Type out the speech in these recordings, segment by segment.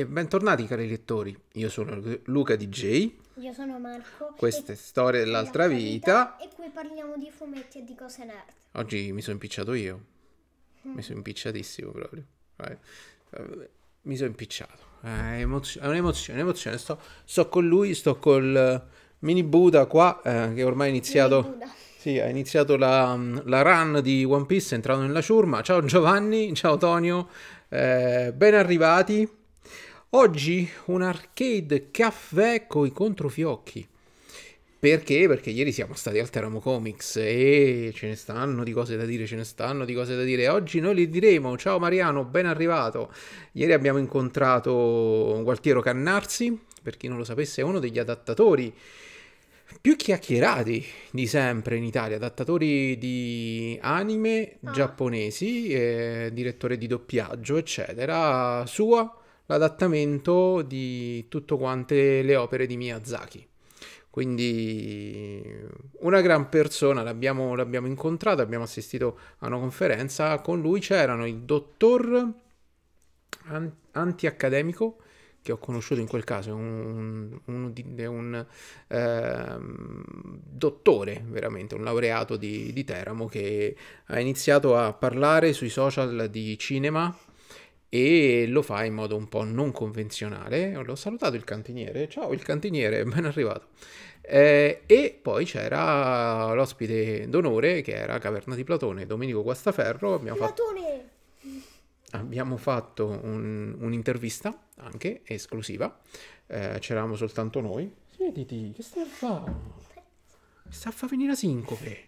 e bentornati cari lettori. Io sono Luca DJ. Io sono Marco. Questa è Storia dell'altra vita. vita. E qui parliamo di fumetti e di cose nerd. Oggi mi sono impicciato io. Mm. Mi sono impicciatissimo proprio. Vai. Mi sono impicciato. È, emozio- è un'emozione, un'emozione. Sto, sto, con lui, sto col mini Buddha qua, eh, che ormai ha iniziato... Sì, ha iniziato la, la, run di One Piece, è entrato nella ciurma. Ciao Giovanni, ciao Tonio, eh, ben arrivati. Oggi un arcade caffè coi controfiocchi. Perché? Perché ieri siamo stati al Teramo Comics e ce ne stanno di cose da dire, ce ne stanno di cose da dire. Oggi noi li diremo. Ciao Mariano, ben arrivato. Ieri abbiamo incontrato Gualtiero Cannarsi, per chi non lo sapesse è uno degli adattatori più chiacchierati di sempre in Italia, adattatori di anime ah. giapponesi, eh, direttore di doppiaggio, eccetera, sua l'adattamento di tutte quante le opere di Miyazaki. Quindi una gran persona, l'abbiamo, l'abbiamo incontrata, abbiamo assistito a una conferenza, con lui c'erano il dottor antiaccademico che ho conosciuto in quel caso, un, un, un, un eh, dottore veramente, un laureato di, di Teramo che ha iniziato a parlare sui social di cinema e lo fa in modo un po' non convenzionale. L'ho salutato il cantiniere, ciao il cantiniere, ben arrivato. Eh, e poi c'era l'ospite d'onore che era Caverna di Platone, Domenico Guastaferro. Abbiamo Platone! Fatto... Abbiamo fatto un, un'intervista anche esclusiva, eh, c'eravamo soltanto noi. Siediti, che stai a fare? Sta a far venire a sincope.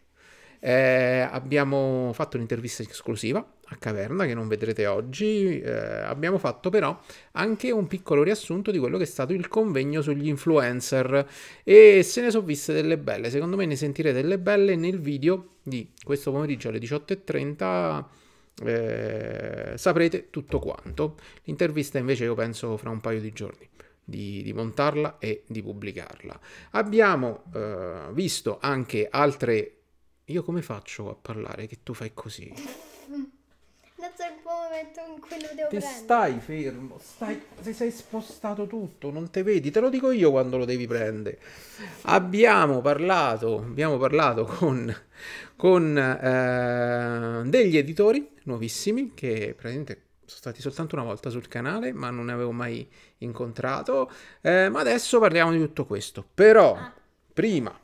Eh, abbiamo fatto un'intervista esclusiva a caverna che non vedrete oggi, eh, abbiamo fatto però anche un piccolo riassunto di quello che è stato il convegno sugli influencer e se ne sono viste delle belle, secondo me ne sentirete delle belle nel video di questo pomeriggio alle 18.30. Eh, saprete tutto quanto. L'intervista invece io penso fra un paio di giorni. Di, di, montarla e di pubblicarla. Abbiamo eh, visto anche altre... Io come faccio a parlare che tu fai così? Non so il momento in cui lo devo Ti prendere. stai fermo, stai, se sei spostato tutto, non te vedi, te lo dico io quando lo devi prendere. Abbiamo parlato, abbiamo parlato con, con eh, degli editori nuovissimi che praticamente sono stati soltanto una volta sul canale, ma non ne avevo mai incontrato. Eh, ma adesso parliamo di tutto questo. Però, ah. prima,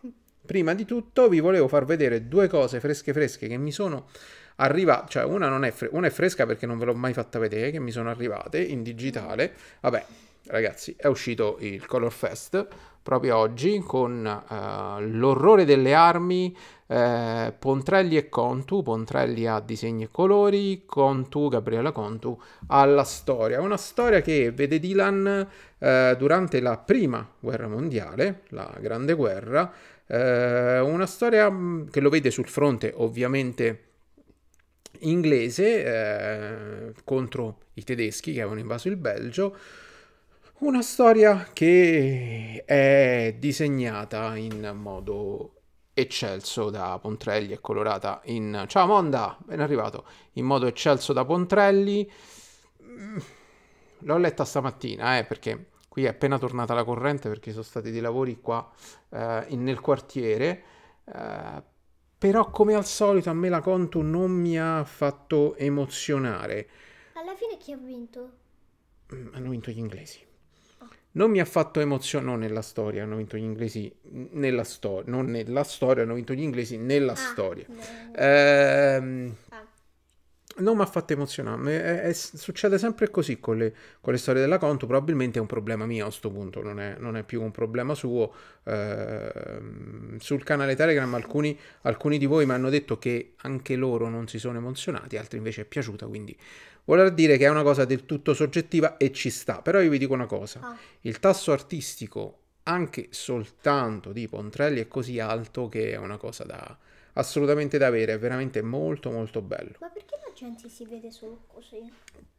prima di tutto, vi volevo far vedere due cose fresche fresche che mi sono arriva, cioè una, non è, fre- una è fresca perché non ve l'ho mai fatta vedere, che mi sono arrivate in digitale, vabbè ragazzi è uscito il Color Fest proprio oggi con uh, l'orrore delle armi, eh, Pontrelli e Contu, Pontrelli a disegni e colori, Contu, Gabriella Contu alla storia. Una storia che vede Dylan eh, durante la prima guerra mondiale, la grande guerra, eh, una storia mm, che lo vede sul fronte ovviamente inglese eh, contro i tedeschi che avevano invaso il Belgio. Una storia che è disegnata in modo eccelso da Pontrelli e colorata in... Ciao Monda, ben arrivato! In modo eccelso da Pontrelli. Mm, l'ho letta stamattina, eh, perché qui è appena tornata la corrente perché sono stati dei lavori qua eh, in, nel quartiere. Eh, però come al solito a me la Conto non mi ha fatto emozionare. Alla fine chi ha vinto? Mm, hanno vinto gli inglesi. Ah. Non mi ha fatto emozionare, no, nella storia hanno vinto gli inglesi, nella storia, non nella storia, hanno vinto gli inglesi nella ah, storia. No. Ehm... Ah non mi ha fatto emozionare. È, è, succede sempre così con le, con le, storie della Conto. Probabilmente è un problema mio a questo punto, non è, non è più un problema suo. Eh, sul canale Telegram alcuni, alcuni di voi mi hanno detto che anche loro non si sono emozionati, altri invece è piaciuta, quindi vuol dire che è una cosa del tutto soggettiva e ci sta. Però io vi dico una cosa, oh. il tasso artistico anche soltanto di Pontrelli è così alto che è una cosa da assolutamente da avere, è veramente molto molto bello. Ma perché recenti si vede solo così.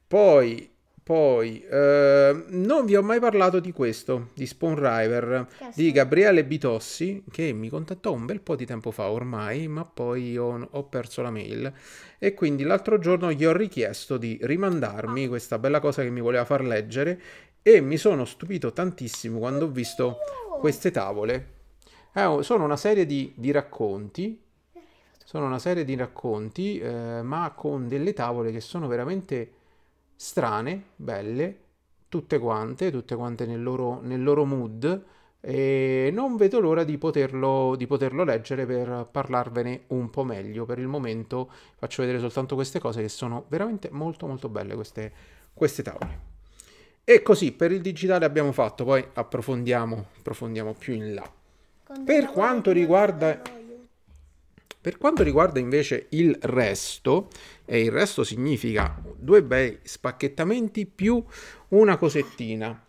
Poi, poi eh, non vi ho mai parlato di questo, di Spawn River, di Gabriele Bitossi, che mi contattò un bel po' di tempo fa ormai, ma poi ho, ho perso la mail. E quindi l'altro giorno gli ho richiesto di rimandarmi ah. questa bella cosa che mi voleva far leggere e mi sono stupito tantissimo quando ho visto oh. queste tavole. Eh, oh, sono una serie di, di racconti sono una serie di racconti, eh, ma con delle tavole che sono veramente strane, belle, tutte quante, tutte quante nel loro, nel loro mood, e non vedo l'ora di poterlo, di poterlo leggere per parlarvene un po' meglio. Per il momento faccio vedere soltanto queste cose che sono veramente molto molto belle queste, queste tavole. E così per il digitale abbiamo fatto, poi approfondiamo, approfondiamo più in là. Per quanto riguarda... Per quanto riguarda invece il resto, e il resto significa due bei spacchettamenti più una cosettina,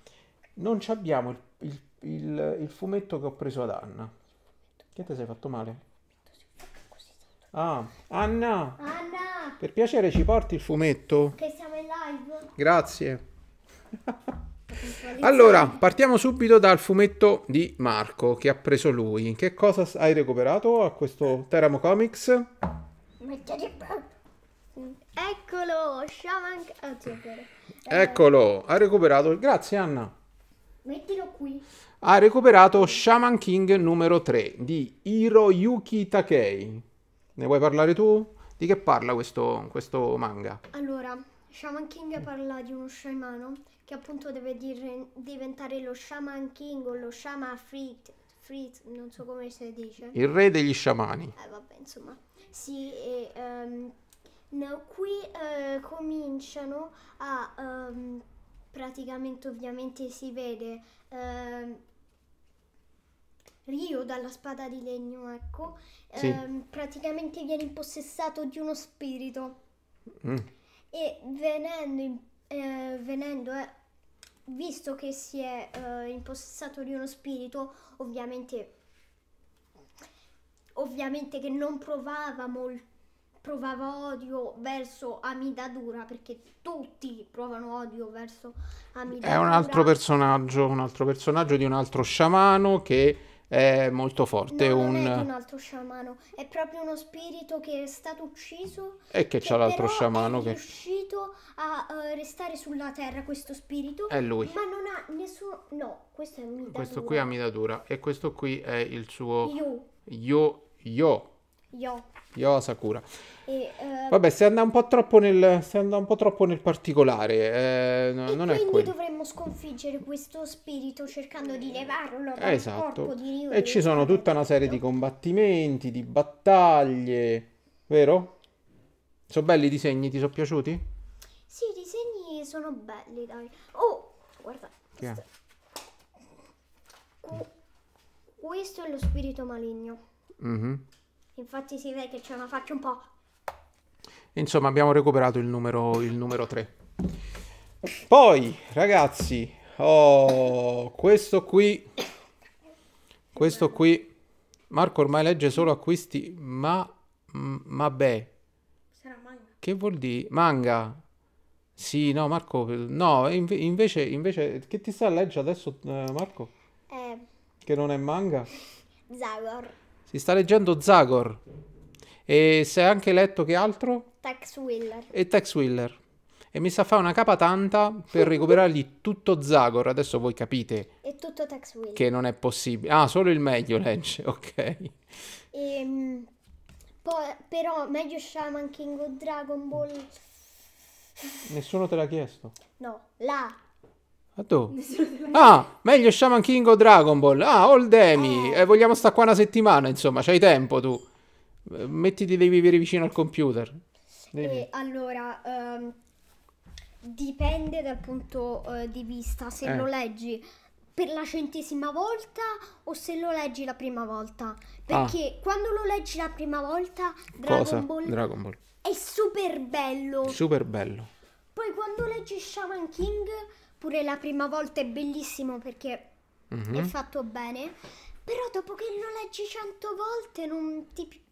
non abbiamo il, il, il, il, fumetto che ho preso ad Anna. Che ti sei fatto male? Ah, Anna! Anna! Per piacere ci porti il fumetto? Che siamo in live! Grazie! Allora, partiamo subito dal fumetto di Marco che ha preso lui. Che cosa hai recuperato a questo Teramo Comics? Eccolo, Shaman ah, eh. Eccolo, ha recuperato. Grazie Anna. Mettilo qui. Ha recuperato Shaman King numero 3 di Hiroyuki Takei. Ne vuoi parlare tu? Di che parla questo, questo manga? Allora, Shaman King parla di uno sciamano che appunto deve dire, diventare lo Shaman King o lo Shaman Frit, Frit, non so come si dice. Il re degli sciamani. Eh vabbè, insomma. Sì, e, um, no, qui uh, cominciano a... Um, praticamente ovviamente si vede uh, ehm, Rio dalla spada di legno, ecco, sì. uh, praticamente viene impossessato di uno spirito. Mm e venendo, in, eh, venendo eh, visto che si è eh, impossessato di uno spirito, ovviamente, ovviamente che non provava molto provava odio verso Amidadura perché tutti provano odio verso Amidadura. È un altro personaggio, un altro personaggio di un altro sciamano che è molto forte. No, un... Non è un altro sciamano, è proprio uno spirito che è stato ucciso. E che, che c'ha l'altro sciamano è che... È riuscito a uh, restare sulla terra questo spirito. È lui. Ma non ha nessuno... No, questo è Amidadura. Questo qui è Amidadura e questo qui è il suo... Io. Io. Io. Io. Io Sakura. E, uh, Vabbè, se andà un po' troppo nel, po troppo nel particolare, eh, no, non è quello. dovremmo sconfiggere questo spirito cercando di levarlo dal esatto. corpo di Ryu. E ci sono tutta una serie di combattimenti, di battaglie, vero? Sono belli i disegni, ti sono piaciuti? Sì, i disegni sono belli, dai. Oh, guarda. Questo. questo è lo spirito maligno. Mhm. Mm Infatti si vede che c'è una faccia un po'. Insomma, abbiamo recuperato il numero, il numero 3. Poi, ragazzi, oh, questo qui, questo qui, Marco ormai legge solo acquisti, ma, ma beh. Che vuol dire? Manga. Sì, no, Marco, no, inve- invece, invece, che ti sta a leggere adesso, eh, Marco? Eh. Che non è manga? Zagor. Si sta leggendo Zagor. E si è anche letto che altro? Tex Wheeler. E Tex Wheeler. E mi sa fare una capa tanta per recuperargli tutto Zagor. Adesso voi capite. E tutto Tex Wheeler. Che non è possibile. Ah, solo il meglio legge, ok. Ehm, poi, però meglio Shaman King o Dragon Ball. Nessuno te l'ha chiesto? No, la ma tu? Ah, meglio Shaman King o Dragon Ball. Ah, Old Demi. Eh, eh vogliamo stare qua una settimana, insomma, c'hai tempo tu. Eh, mettiti dei viveri vicino al computer. Eh, allora, um, dipende dal punto uh, di vista se eh. lo leggi per la centesima volta o se lo leggi la prima volta. Perché ah. quando lo leggi la prima volta, Dragon Cosa? Ball Dragon Ball è super bello. Super bello. Poi quando leggi Shaman King Pure la prima volta è bellissimo perché mm-hmm. è fatto bene. Però dopo che lo leggi cento volte non ti...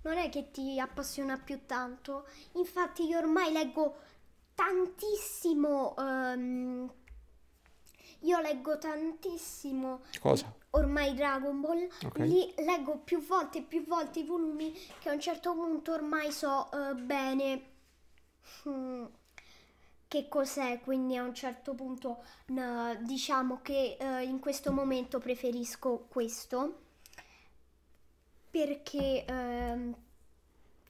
Non è che ti appassiona più tanto. Infatti io ormai leggo tantissimo... Um, io leggo tantissimo. Cosa? Ormai Dragon Ball. Okay. Li leggo più volte e più volte i volumi che a un certo punto ormai so uh, bene. Mm che cos'è, quindi a un certo punto no, diciamo che eh, in questo momento preferisco questo perché ehm,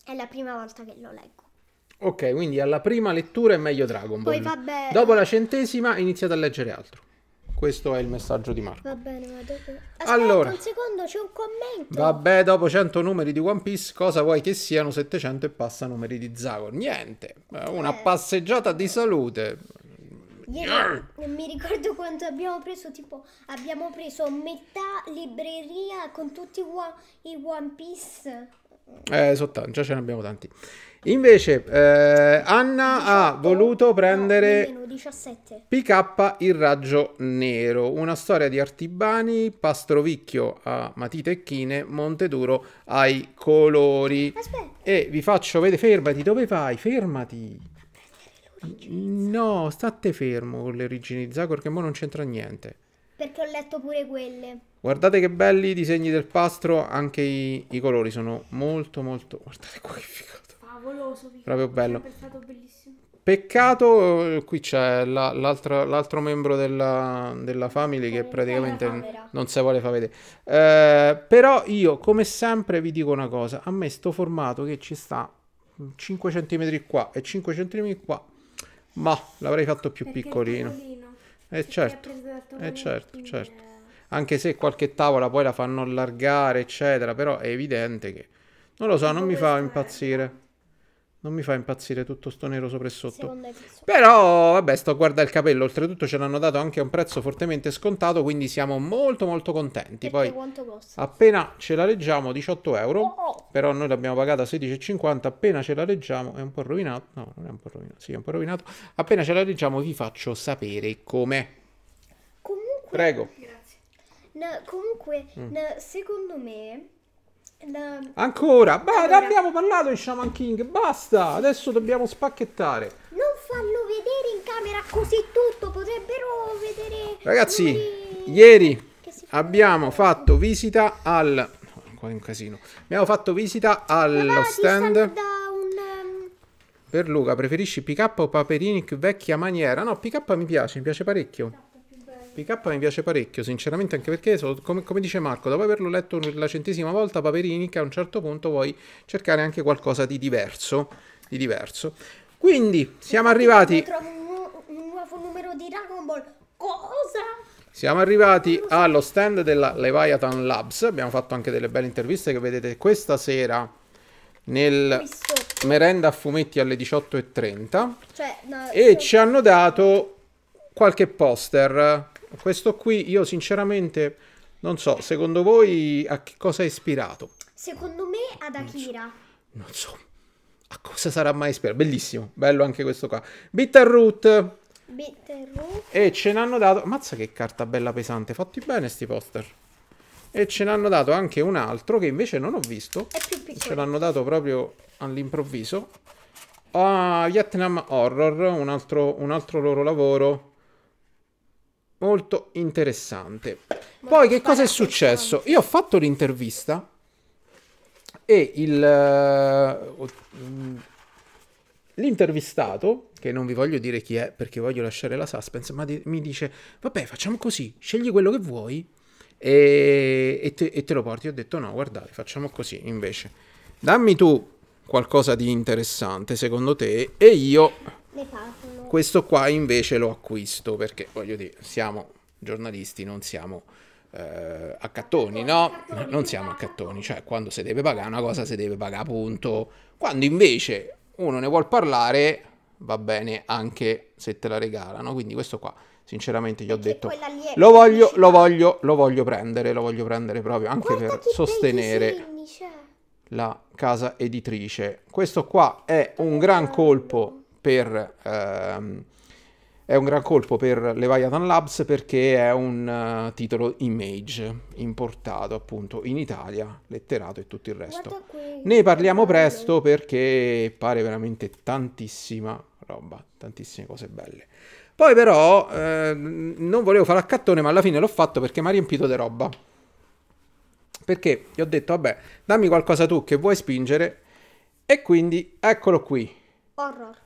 è la prima volta che lo leggo. Ok, quindi alla prima lettura è meglio Dragon Ball. Poi vabbè. Dopo la centesima iniziate a leggere altro. Questo è il messaggio di Marco. Va bene, ma dopo... Aspetta allora, un secondo, c'è un commento. Vabbè, dopo 100 numeri di One Piece, cosa vuoi che siano 700 e passa numeri di Zago? Niente, eh, una eh. passeggiata di salute. Ieri, non mi ricordo quanto abbiamo preso, tipo abbiamo preso metà libreria con tutti i One, Piece. Eh, soltanto, già ce ne abbiamo tanti. Invece, eh, Anna 18, ha voluto prendere no, PK il raggio nero, una storia di Artibani, Pastrovicchio a matite e chine, Monteduro ai colori. Aspetta. E vi faccio vedere, fermati, dove vai? Fermati. No, state fermo con le origini di Zagor che mo non c'entra niente. Perché ho letto pure quelle. Guardate che belli i disegni del pastro, anche i, i colori sono molto molto... Guardate qua che figata. Favoloso, Vico. Proprio bello. Peccato, eh, qui c'è la, l'altro, l'altro, membro della, della family che praticamente non si vuole far vedere. Eh, però io, come sempre, vi dico una cosa. A me sto formato che ci sta 5 cm qua e 5 cm qua, ma l'avrei fatto più Perché piccolino. E eh certo, eh certo, certo. Anche se qualche tavola poi la fanno allargare, eccetera, però è evidente che... Non lo so, non mi fa impazzire. Non mi fa impazzire tutto sto nero sopra e sotto. Però, vabbè, sto a guardare il capello. Oltretutto ce l'hanno dato anche a un prezzo fortemente scontato, quindi siamo molto molto contenti. Perché Poi, appena ce la leggiamo, 18 euro. Oh, oh. Però noi l'abbiamo pagata 16,50. Appena ce la leggiamo, è un po' rovinato. No, non è un po' rovinato. Sì, è un po' rovinato. Appena ce la leggiamo vi faccio sapere com'è. Comunque... Prego. Grazie. No, comunque, mm. no, secondo me No. Ancora, Beh, allora. abbiamo parlato di Shaman King, basta, adesso dobbiamo spacchettare. Non fallo vedere in camera così tutto, potrebbero vedere... Ragazzi, noi... ieri abbiamo fatto visita al... Qua è un casino. Abbiamo fatto visita allo stand... Ehm, per Luca, preferisci pick up o paperinic vecchia maniera? No, pick up mi piace, mi piace parecchio. PK mi piace parecchio, sinceramente, anche perché, come, come, dice Marco, dopo averlo letto la centesima volta, Paperini, che a un certo punto vuoi cercare anche qualcosa di diverso. Di diverso. Quindi, siamo arrivati... Trovo un, un nuovo numero di Dragon Ball. Cosa? Siamo arrivati allo stand della Leviathan Labs, abbiamo fatto anche delle belle interviste che vedete questa sera nel merenda a fumetti alle 18.30 cioè, no, e cioè... ci hanno dato qualche poster questo qui io sinceramente non so, secondo voi a che cosa è ispirato? Secondo me ad Akira. Non so, non so. a cosa sarà mai ispirato. Bellissimo, bello anche questo qua. Bitterroot. Bitterroot. E ce n'hanno dato... Mazza che carta bella pesante, fatti bene sti poster. E ce n'hanno dato anche un altro che invece non ho visto. È più piccolo. Ce l'hanno dato proprio all'improvviso. Ah, Vietnam Horror, un altro, un altro loro lavoro molto interessante. Poi che cosa è successo? Io ho fatto l'intervista e il, eh, mm, l'intervistato, che non vi voglio dire chi è perché voglio lasciare la suspense, ma di, mi dice, vabbè facciamo così, scegli quello che vuoi e, e, te, e te lo porti. Io ho detto no, guardate, facciamo così invece. Dammi tu qualcosa di interessante secondo te e io questo qua invece lo acquisto perché voglio dire, siamo giornalisti, non siamo eh, accattoni, no? Non siamo diciamo. accattoni, cioè quando si deve pagare una cosa si deve pagare, punto. Quando invece uno ne vuol parlare va bene anche se te la regalano, quindi questo qua sinceramente gli ho detto lo voglio, lo voglio, lo voglio prendere, lo voglio prendere proprio anche per sostenere cioè. la casa editrice. Questo qua è un gran colpo per... Ehm, è un gran colpo per Leviathan Labs perché è un uh, titolo image importato appunto in Italia, letterato e tutto il resto. Ne parliamo presto perché pare veramente tantissima roba, tantissime cose belle. Poi però eh, non volevo fare a cattone, ma alla fine l'ho fatto perché mi ha riempito di roba. Perché gli ho detto, vabbè, dammi qualcosa tu che vuoi spingere. E quindi eccolo qui. Horror.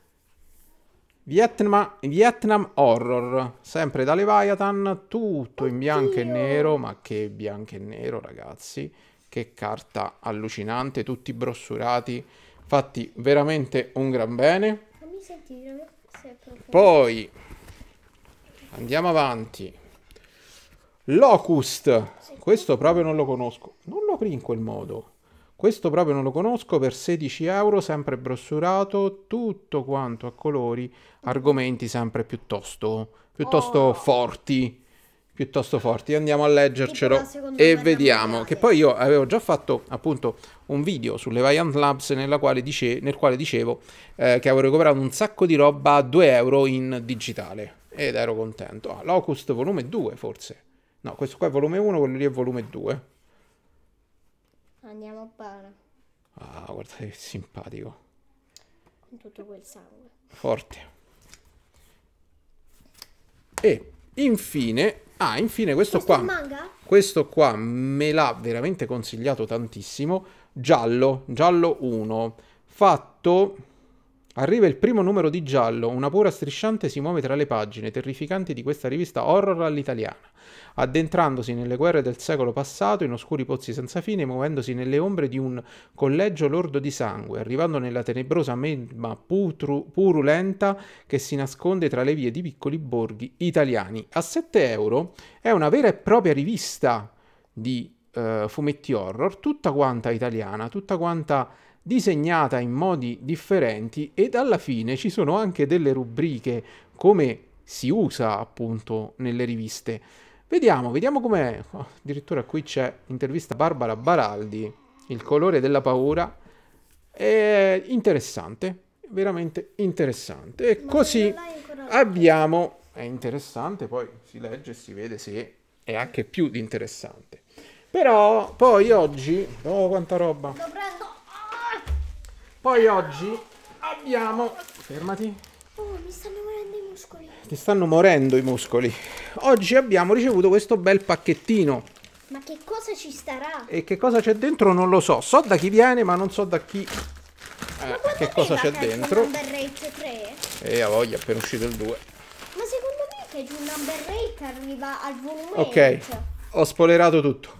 Vietnam, Vietnam Horror, sempre da Leviathan, tutto Oddio. in bianco e nero, ma che bianco e nero ragazzi, che carta allucinante, tutti brossurati, fatti veramente un gran bene. Poi andiamo avanti. Locust, questo proprio non lo conosco, non lo apri in quel modo. Questo proprio non lo conosco, per 16 euro, sempre brossurato, tutto quanto a colori, argomenti sempre piuttosto, piuttosto oh. forti. Piuttosto forti, andiamo a leggercelo e vediamo. Che poi io avevo già fatto appunto un video sulle Viant Labs quale dice, nel quale dicevo eh, che avevo recuperato un sacco di roba a 2 euro in digitale ed ero contento. Ah, Locust volume 2 forse. No, questo qua è volume 1, quello lì è volume 2 andiamo bene. Ah, guarda che simpatico. Con tutto quel sangue. Forte. E infine, ah, infine questo, questo qua. Manga? Questo qua me l'ha veramente consigliato tantissimo. Giallo, giallo 1. Fatto Arriva il primo numero di giallo, una pura strisciante si muove tra le pagine terrificanti di questa rivista horror all'italiana, addentrandosi nelle guerre del secolo passato, in oscuri pozzi senza fine, muovendosi nelle ombre di un collegio lordo di sangue, arrivando nella tenebrosa melma putru- purulenta che si nasconde tra le vie di piccoli borghi italiani. A 7 euro è una vera e propria rivista di uh, fumetti horror, tutta quanta italiana, tutta quanta disegnata in modi differenti ed alla fine ci sono anche delle rubriche come si usa appunto nelle riviste. Vediamo, vediamo com'è. Oh, addirittura qui c'è intervista Barbara Baraldi, Il colore della paura. È interessante, veramente interessante. E Ma così abbiamo... È interessante, poi si legge e si vede se è anche più di interessante. Però poi oggi... Oh, quanta roba! Poi oggi abbiamo... Fermati. Oh, mi stanno morendo i muscoli. Ti stanno morendo i muscoli. Oggi abbiamo ricevuto questo bel pacchettino. Ma che cosa ci starà? E che cosa c'è dentro non lo so. So da chi viene, ma non so da chi... Eh, che cosa c'è dentro? Number Rate 3? E eh, a voglia, appena uscito il 2. Ma secondo me che giù Number Rate arriva al volume. Ok, ho spoilerato tutto.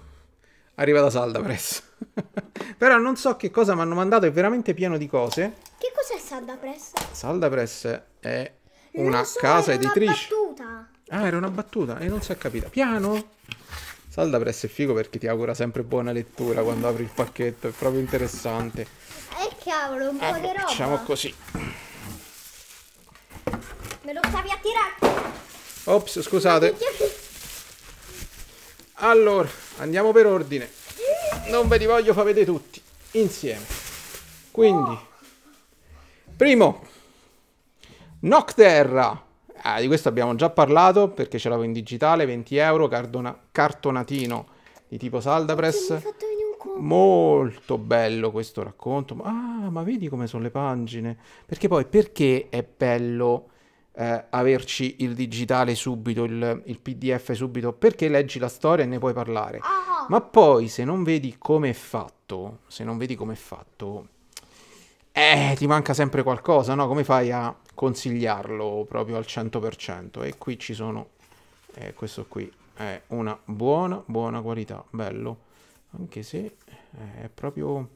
Arriva da salda presto. Però non so che cosa mi hanno mandato, è veramente pieno di cose. Che cos'è Salda Press? Salda Press è una so, casa editrice. Una battuta. ah, era una battuta e non si è capita. Piano! Salda Press è figo perché ti augura sempre buona lettura quando apri il pacchetto, è proprio interessante. E eh, cavolo, un po' ecco, di roba. Facciamo così. Me lo stavi a tirare. Ops, scusate. Allora, andiamo per ordine non ve li voglio far vedere tutti insieme. Quindi, primo, Nocterra. Ah, di questo abbiamo già parlato perché ce l'avevo in digitale, 20 euro, cardona, cartonatino di tipo Saldapress. Molto bello questo racconto. Ah, ma vedi come sono le pagine? Perché poi perché è bello eh, averci il digitale subito, il, il, PDF subito? Perché leggi la storia e ne puoi parlare. Ah ma poi se non vedi come è fatto, se non vedi come è fatto, eh, ti manca sempre qualcosa, no? Come fai a consigliarlo proprio al 100%? E qui ci sono, eh, questo qui è una buona, buona qualità, bello, anche se eh, è proprio,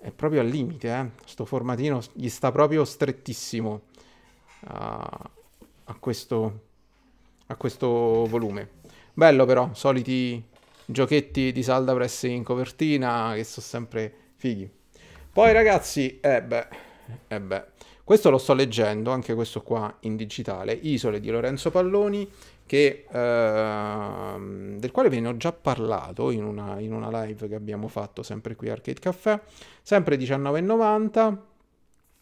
è proprio al limite, eh? Sto formatino gli sta proprio strettissimo a, a questo, a questo volume. Bello però, soliti giochetti di salda press in copertina che sono sempre fighi. Poi ragazzi, eh beh, eh beh, questo lo sto leggendo, anche questo qua in digitale, Isole di Lorenzo Palloni, che, eh, del quale ve ne ho già parlato in una, in una live che abbiamo fatto sempre qui a Arcade Café, sempre 19,90,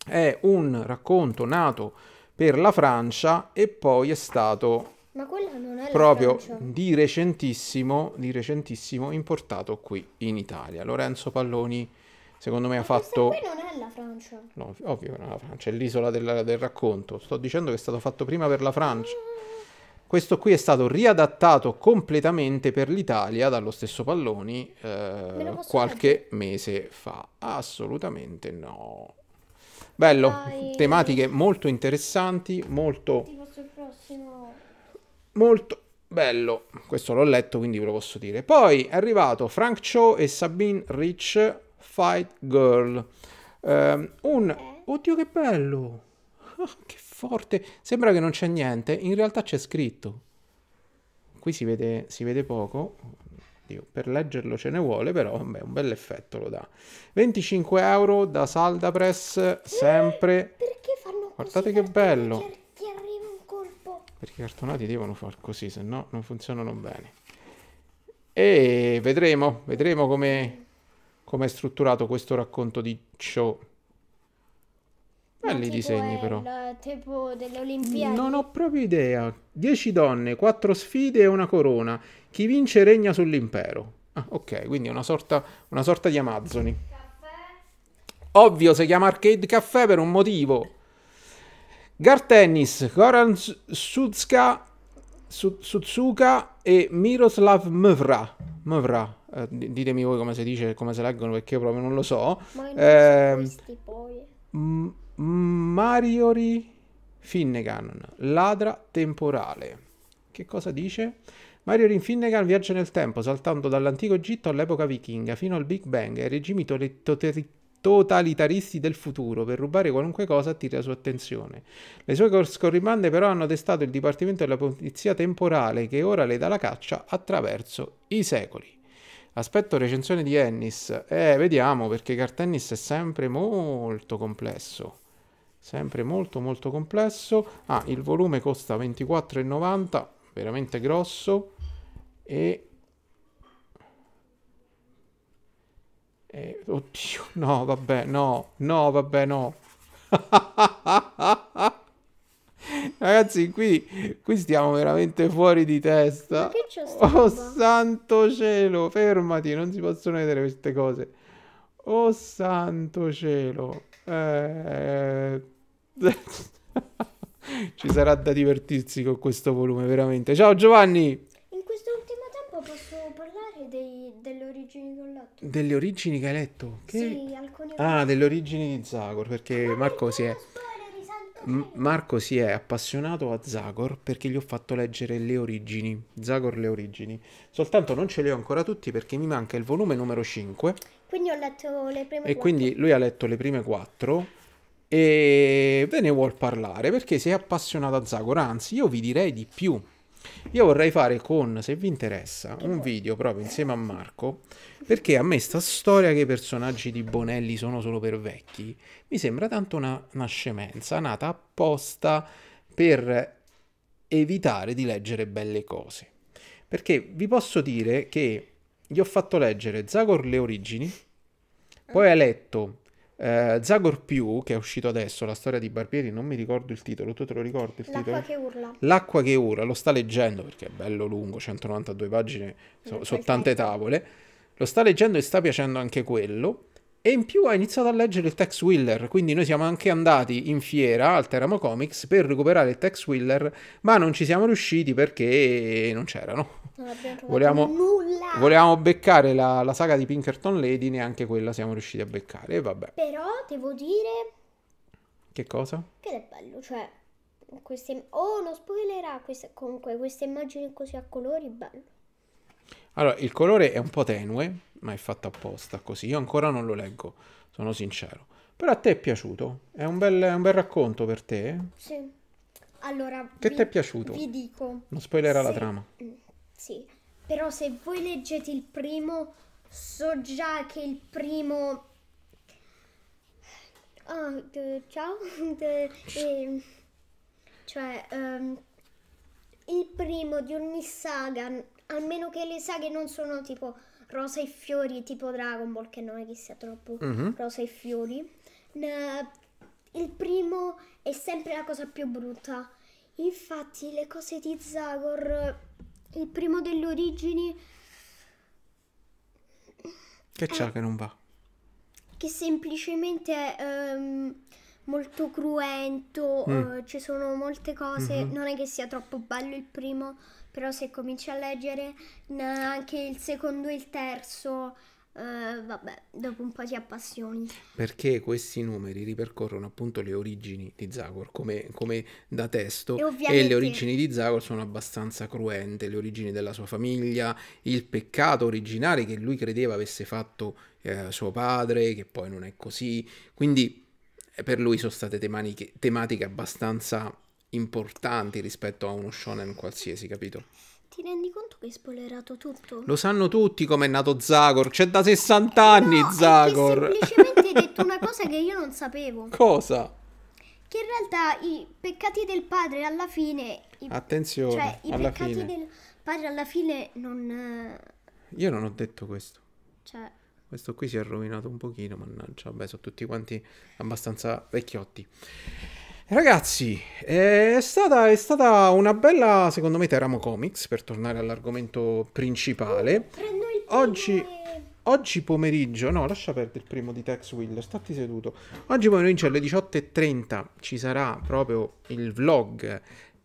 è un racconto nato per la Francia e poi è stato ma quello non è Proprio di recentissimo, di recentissimo importato qui in Italia. Lorenzo Palloni, secondo me, ha fatto. Qui non è la Francia. No, ovvio, non è la Francia, è l'isola del, del racconto. Sto dicendo che è stato fatto prima per la Francia. Questo qui è stato riadattato completamente per l'Italia dallo stesso Palloni eh, Me qualche fare? mese fa. Assolutamente no. Bello, Dai. tematiche molto interessanti, molto... Tipo sul prossimo molto bello, questo l'ho letto quindi ve lo posso dire. Poi è arrivato Frank Cho e Sabine Rich Fight Girl. Um, un... Oddio che bello! Oh, che forte! Sembra che non c'è niente, in realtà c'è scritto. Qui si vede, si vede poco, Oddio, per leggerlo ce ne vuole, però vabbè, un bel effetto lo dà. 25 euro da Salda Press, sempre... Guardate che bello! perché i cartonati devono far così, se no non funzionano bene. E vedremo, vedremo come, come è strutturato questo racconto di ciò. Belli i disegni però. Il, tipo delle Olimpiadi. Non ho proprio idea. Dieci donne, quattro sfide e una corona. Chi vince regna sull'impero. Ah, ok, quindi una sorta, una sorta di Amazzoni. Caffè. Ovvio, si chiama Arcade Caffè per un motivo. Gartennis, Goran Sutska, Sutsuka e Miroslav Mvra. Mvra. Eh, ditemi voi come si dice, come si leggono perché io proprio non lo so. eh, M- Mariori Finnegan, ladra temporale. Che cosa dice? Mariori Finnegan viaggia nel tempo, saltando dall'antico Egitto all'epoca vichinga fino al Big Bang, e regimi totalitari totalitaristi del futuro per rubare qualunque cosa attira la sua attenzione. Le sue scorribande però hanno testato il Dipartimento della Polizia temporale che ora le dà la caccia attraverso i secoli. Aspetto recensione di Ennis. Eh, vediamo perché Cartennis è sempre molto complesso. Sempre molto molto complesso. Ah, il volume costa 24,90, veramente grosso e Eh, oddio, no, vabbè, no, no, vabbè, no. Ragazzi, qui, qui, stiamo veramente fuori di testa. oh, santo cielo, fermati, non si possono vedere queste cose. Oh, santo cielo. Eh... Ci sarà da divertirsi con questo volume, veramente. Ciao Giovanni! dei, delle origini che ho letto. Delle origini che hai letto? Che... Sì, alcune Ah, delle origini di Zagor, perché ah, Marco si è... Marco si è appassionato a Zagor perché gli ho fatto leggere le origini, Zagor le origini. Soltanto non ce le ho ancora tutti perché mi manca il volume numero 5. Quindi ho letto le prime e 4. E quindi lui ha letto le prime 4 e ve ne vuol parlare perché si è appassionato a Zagor, anzi io vi direi di più. Io vorrei fare con, se vi interessa, un video proprio insieme a Marco, perché a me sta storia che i personaggi di Bonelli sono solo per vecchi, mi sembra tanto una, una scemenza nata apposta per evitare di leggere belle cose. Perché vi posso dire che gli ho fatto leggere Zagor le origini, poi ha letto eh, Zagor più, che è uscito adesso, la storia di Barbieri, non mi ricordo il titolo, tu te lo ricordi il L'acqua titolo? che urla. L'acqua che urla, lo sta leggendo perché è bello lungo, 192 pagine, sono so mm, tante tavole. Lo sta leggendo e sta piacendo anche quello. E in più ha iniziato a leggere il Tex Wheeler, quindi noi siamo anche andati in fiera al Teramo Comics per recuperare il Tex Wheeler, ma non ci siamo riusciti perché non c'erano. Non volevamo, nulla. volevamo beccare la, la, saga di Pinkerton Lady, neanche quella siamo riusciti a beccare, e vabbè. Però devo dire... Che cosa? Che è bello, cioè... Queste... Oh, non spoilerà, queste... comunque queste immagini così a colori, bello. Allora, il colore è un po' tenue, ma è fatto apposta così. Io ancora non lo leggo, sono sincero. Però a te è piaciuto? È un bel, è un bel racconto per te? Sì. Allora, che ti è piaciuto? Vi dico. Non spoilerà se, la trama. Mm, sì, però se voi leggete il primo, so già che il primo... Oh, ciao. De, eh, cioè, um, il primo di ogni saga a meno che le saghe non sono tipo rosa e fiori, tipo Dragon Ball, che non è che sia troppo mm-hmm. rosa e fiori. Il primo è sempre la cosa più brutta. Infatti, le cose di Zagor, il primo delle origini. Che c'è eh. che non va? Che semplicemente è um, molto cruento, mm. uh, ci sono molte cose, mm-hmm. non è che sia troppo bello il primo, però se cominci a leggere anche il secondo e il terzo, eh, vabbè, dopo un po' ti appassioni. Perché questi numeri ripercorrono appunto le origini di Zagor come, come da testo e, ovviamente... e le origini di Zagor sono abbastanza cruente, le origini della sua famiglia, il peccato originale che lui credeva avesse fatto eh, suo padre, che poi non è così, quindi eh, per lui sono state tematiche, tematiche abbastanza importanti rispetto a uno shonen qualsiasi, capito? Ti rendi conto che hai spoilerato tutto? Lo sanno tutti come è nato Zagor, c'è da 60 anni no, Zagor. È semplicemente hai detto una cosa che io non sapevo. Cosa? Che in realtà i peccati del padre alla fine... I, Attenzione, cioè, i peccati del padre alla fine non... Eh, io non ho detto questo. Cioè... Questo qui si è rovinato un pochino, mannaggia, vabbè, sono tutti quanti abbastanza vecchiotti. Ragazzi, è stata, è stata, una bella, secondo me, Teramo Comics, per tornare all'argomento principale. Oggi, oggi, pomeriggio, no, lascia perdere il primo di Tex Wheeler, stati seduto. Oggi pomeriggio cioè, alle 18.30 ci sarà proprio il vlog.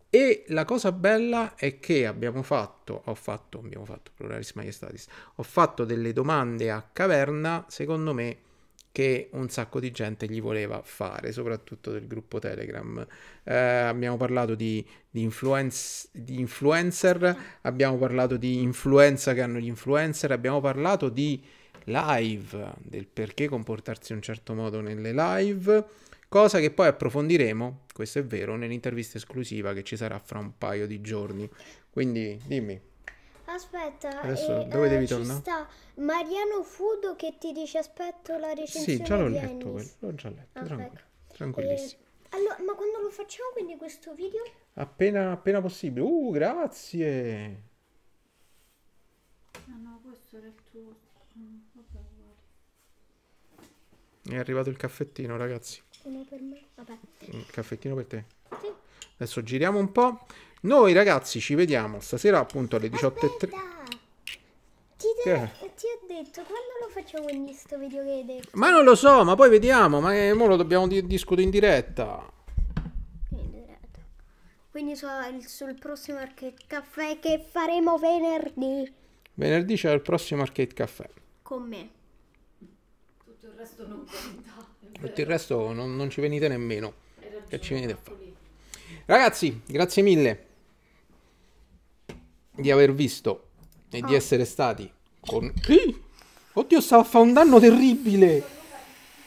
E la cosa bella è che abbiamo fatto, ho fatto, abbiamo fatto, pluralis maiestatis, ho fatto delle domande a Caverna, secondo me che un sacco di gente gli voleva fare, soprattutto del gruppo Telegram. Eh, abbiamo parlato di, di, influence, di influencer, abbiamo parlato di influenza che hanno gli influencer, abbiamo parlato di live, del perché comportarsi in un certo modo nelle live, cosa che poi approfondiremo, questo è vero, nell'intervista esclusiva che ci sarà fra un paio di giorni. Quindi dimmi. Aspetta, Adesso, e, eh, dove eh, devi tornare? sta Mariano Fudo che ti dice aspetto la recensione Sì, già l'ho letto quello, l'ho già letto, ah, tranquillo, ecco. tranquillissimo. Eh, allora, ma quando lo facciamo quindi questo video? Appena, appena possibile. Uh, grazie! Ah, mm, È arrivato il caffettino, ragazzi. Uno per me, vabbè. Il mm, caffettino per te. Sì. Adesso giriamo un po'. Noi ragazzi ci vediamo stasera appunto alle 18.30. Ti, te, eh. ti ho detto quando lo facciamo in questo video che hai detto? Ma non lo so, ma poi vediamo, ma eh, lo dobbiamo di discutere in diretta. In diretta. Quindi so, sul prossimo Arcade Caffè che faremo venerdì. Venerdì c'è il prossimo Arcade Caffè. Con me. Tutto il resto non conta. Tutto il resto non, non, ci venite nemmeno. Che ci venite a fare. Ragazzi, grazie mille di aver visto e di ah. essere stati con... Ih! Oddio, stavo a fare un danno terribile!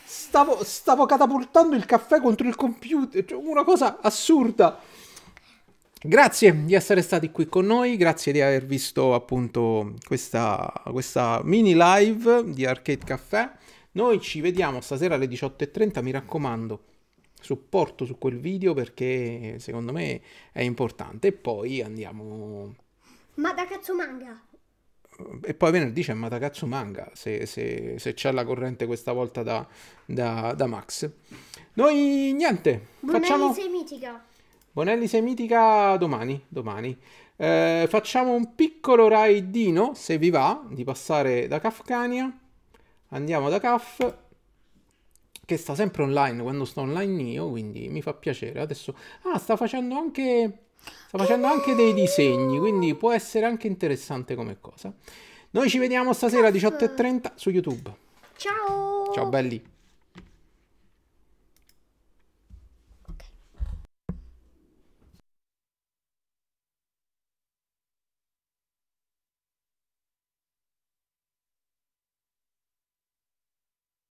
Stavo, stavo catapultando il caffè contro il computer, cioè una cosa assurda! Grazie di essere stati qui con noi, grazie di aver visto appunto questa, questa mini live di Arcade Caffè. Noi ci vediamo stasera alle 18.30, mi raccomando, supporto su quel video perché secondo me è importante. E poi andiamo Madakatsu manga. E poi venerdì c'è Madakatsu manga, se, se, se c'è la corrente questa volta da, da, da Max. Noi niente, Bonelli facciamo... sei mitica. Bonelli sei mitica domani, domani. Eh, facciamo un piccolo raidino, se vi va, di passare da Kafkania. Andiamo da Kaf che sta sempre online quando sto online io, quindi mi fa piacere. Adesso ah, sta facendo anche Sta facendo anche dei disegni, quindi può essere anche interessante come cosa. Noi ci vediamo stasera alle 18.30 su YouTube. Ciao! Ciao belli!